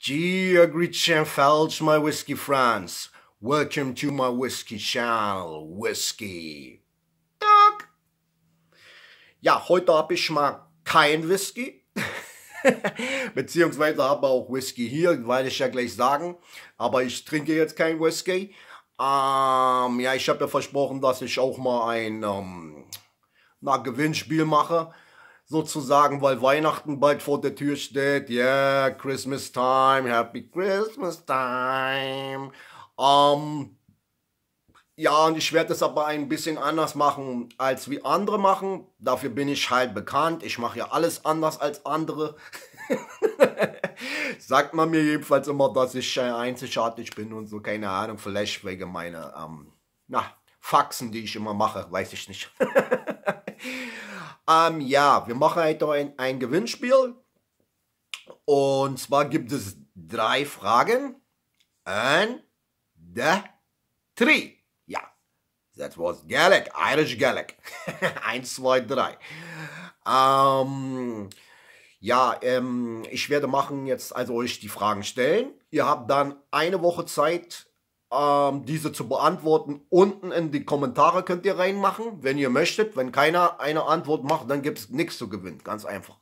Dear Geogritchen Felch, my whiskey friends. Welcome to my whiskey channel, Whiskey. Tag. Ja, heute habe ich mal kein Whiskey, Beziehungsweise habe auch Whiskey hier, werde ich ja gleich sagen. Aber ich trinke jetzt kein Whiskey. Ähm, ja, ich habe ja versprochen, dass ich auch mal ein ähm, na, Gewinnspiel mache sozusagen, weil Weihnachten bald vor der Tür steht. Yeah, Christmas time, happy Christmas time. Ähm, ja, und ich werde es aber ein bisschen anders machen, als wie andere machen. Dafür bin ich halt bekannt. Ich mache ja alles anders als andere. Sagt man mir jedenfalls immer, dass ich äh, einzigartig bin und so, keine Ahnung, vielleicht wegen meiner ähm, na, Faxen, die ich immer mache, weiß ich nicht. Ähm, ja, wir machen heute halt ein, ein Gewinnspiel. Und zwar gibt es drei Fragen. And the three. Ja, that was Gaelic, Irish Gaelic. Eins, zwei, drei. Ähm, ja, ähm, ich werde machen jetzt also euch die Fragen stellen. Ihr habt dann eine Woche Zeit, ähm, diese zu beantworten. Unten in die Kommentare könnt ihr reinmachen, wenn ihr möchtet. Wenn keiner eine Antwort macht, dann gibt es nichts zu gewinnen. Ganz einfach.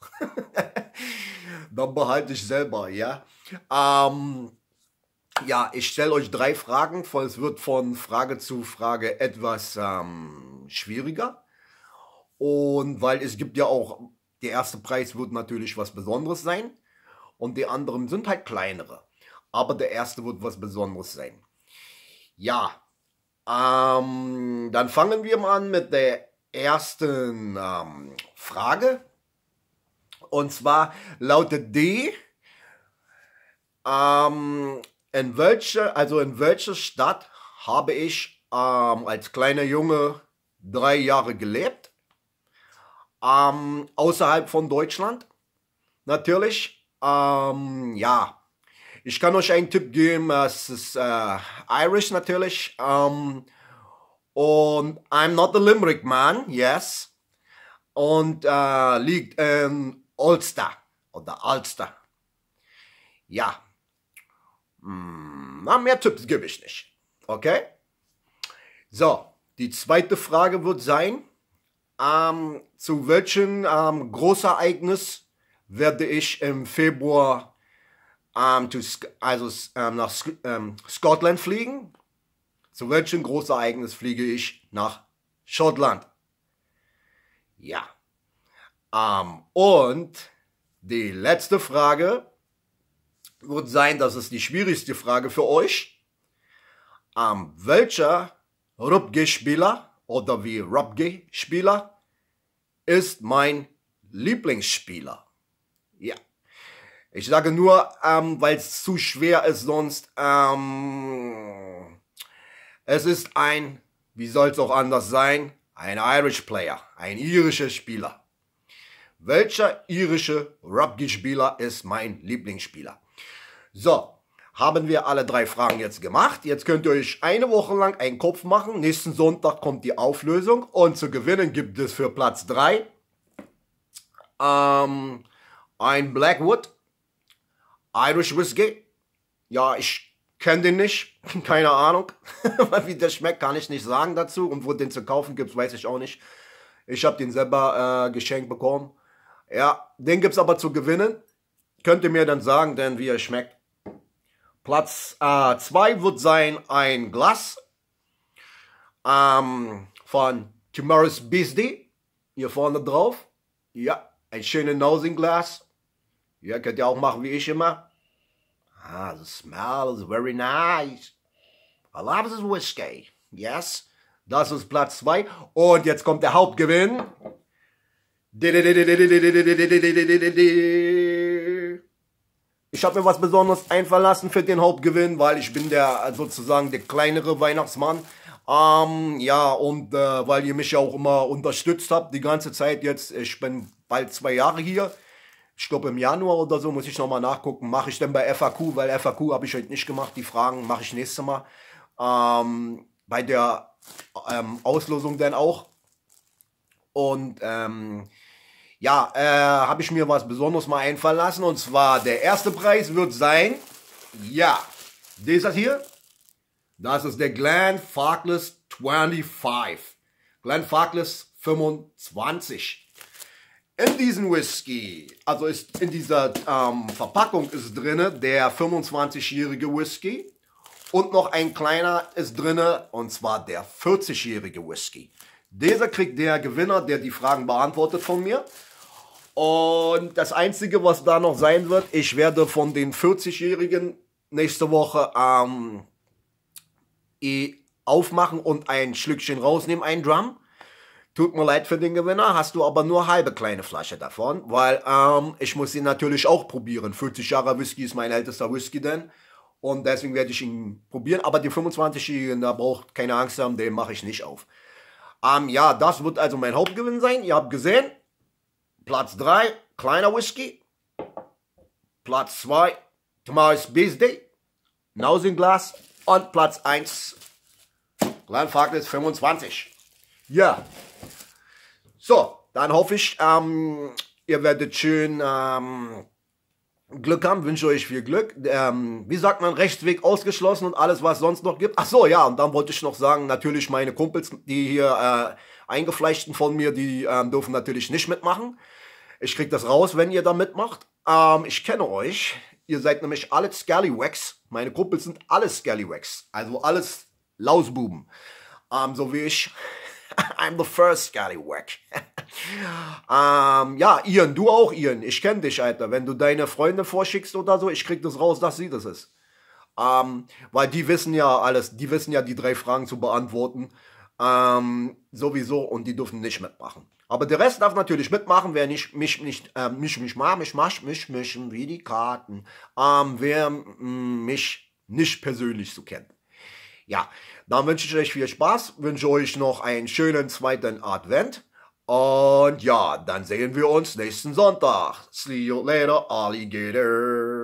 dann behalte ich selber, ja. Ähm, ja, ich stelle euch drei Fragen. Es wird von Frage zu Frage etwas ähm, schwieriger. Und weil es gibt ja auch, der erste Preis wird natürlich was Besonderes sein. Und die anderen sind halt kleinere. Aber der erste wird was Besonderes sein. Ja, ähm, dann fangen wir mal an mit der ersten ähm, Frage. Und zwar lautet die, ähm, in welche, also in welcher Stadt habe ich ähm, als kleiner Junge drei Jahre gelebt? Ähm, außerhalb von Deutschland. Natürlich, ähm, ja, ich kann euch einen Tipp geben, es ist äh, Irish natürlich. Ähm, und I'm not the Limerick man, yes. Und äh, liegt in Ulster oder Ulster. Ja. Hm, na, mehr Tipps gebe ich nicht. Okay? So, die zweite Frage wird sein, ähm, zu welchem ähm, Großereignis werde ich im Februar ähm, to, also ähm, nach ähm, Scotland fliegen. Zu welchem Großereignis fliege ich nach Schottland? Ja. Ähm, und die letzte Frage wird sein, das ist die schwierigste Frage für euch. Ähm, welcher Rugby-Spieler oder wie Rugby-Spieler ist mein Lieblingsspieler? Ja. Ich sage nur, ähm, weil es zu schwer ist sonst. Ähm, es ist ein, wie soll es auch anders sein, ein Irish Player, ein irischer Spieler. Welcher irische Rugby-Spieler ist mein Lieblingsspieler? So, haben wir alle drei Fragen jetzt gemacht. Jetzt könnt ihr euch eine Woche lang einen Kopf machen. Nächsten Sonntag kommt die Auflösung und zu gewinnen gibt es für Platz 3 ähm, ein Blackwood Irish Whiskey. Ja, ich kenne den nicht, keine Ahnung. Wie der schmeckt, kann ich nicht sagen dazu. Und wo den zu kaufen gibt, weiß ich auch nicht. Ich habe den selber äh, geschenkt bekommen. Ja, den gibt es aber zu gewinnen. Könnt ihr mir dann sagen, denn wie er schmeckt. Platz 2 äh, wird sein ein Glas ähm, von Tomorrow's Beastie. Hier vorne drauf. Ja, ein schönes Nosinglas. Ihr könnt ihr auch machen wie ich immer. Ah, the smell is very nice. I love this whiskey. Yes. Das ist Platz 2. Und jetzt kommt der Hauptgewinn. Ich habe mir was Besonderes einverlassen für den Hauptgewinn, weil ich bin der sozusagen der kleinere Weihnachtsmann. Ähm, ja, und äh, weil ihr mich ja auch immer unterstützt habt die ganze Zeit jetzt. Ich bin bald zwei Jahre hier ich glaube im Januar oder so, muss ich nochmal nachgucken, mache ich denn bei FAQ, weil FAQ habe ich heute nicht gemacht, die Fragen mache ich nächstes Mal. Ähm, bei der ähm, Auslosung dann auch. Und ähm, ja, äh, habe ich mir was Besonderes mal einfallen lassen. Und zwar der erste Preis wird sein, ja, dieser hier. Das ist der Glenn Farkless 25. Glenn Farkless 25 in diesem Whisky, also ist in dieser ähm, Verpackung ist drin der 25-jährige Whisky und noch ein kleiner ist drin und zwar der 40-jährige Whisky. Dieser kriegt der Gewinner, der die Fragen beantwortet von mir. Und das Einzige, was da noch sein wird, ich werde von den 40-Jährigen nächste Woche ähm, eh aufmachen und ein Schlückchen rausnehmen, ein Drum. Tut mir leid für den Gewinner, hast du aber nur halbe kleine Flasche davon, weil ähm, ich muss ihn natürlich auch probieren. 40 Jahre Whisky ist mein ältester Whisky denn und deswegen werde ich ihn probieren. Aber die 25-Jährigen, da braucht keine Angst haben, den mache ich nicht auf. Ähm, ja, das wird also mein Hauptgewinn sein. Ihr habt gesehen, Platz 3, kleiner Whisky. Platz 2, Tomorrow's day, Nausenglas. Und Platz 1, Landfahrt ist 25. Ja. Yeah. So, dann hoffe ich, ähm, ihr werdet schön ähm, Glück haben, wünsche euch viel Glück. Ähm, wie sagt man, Rechtsweg ausgeschlossen und alles, was sonst noch gibt. Ach so, ja, und dann wollte ich noch sagen, natürlich meine Kumpels, die hier äh, eingefleischten von mir, die ähm, dürfen natürlich nicht mitmachen. Ich kriege das raus, wenn ihr da mitmacht. Ähm, ich kenne euch. Ihr seid nämlich alle Scallywags. Meine Kumpels sind alle Scallywags. Also alles Lausbuben. Ähm, so wie ich. I'm the first Scallywag. ähm, ja, Ian, du auch, Ian. Ich kenne dich, Alter. Wenn du deine Freunde vorschickst oder so, ich krieg das raus, dass sie das ist. Ähm, weil die wissen ja alles. Die wissen ja, die drei Fragen zu beantworten. Ähm, sowieso. Und die dürfen nicht mitmachen. Aber der Rest darf natürlich mitmachen, wer nicht, mich, nicht, äh, mich, mich, mach, mich, mach, mich, mischen, wie die Karten. Ähm, wer mh, mm, mich nicht persönlich so kennt. Ja, dann wünsche ich euch viel Spaß, wünsche euch noch einen schönen zweiten Advent. Und ja, dann sehen wir uns nächsten Sonntag. See you later, alligator.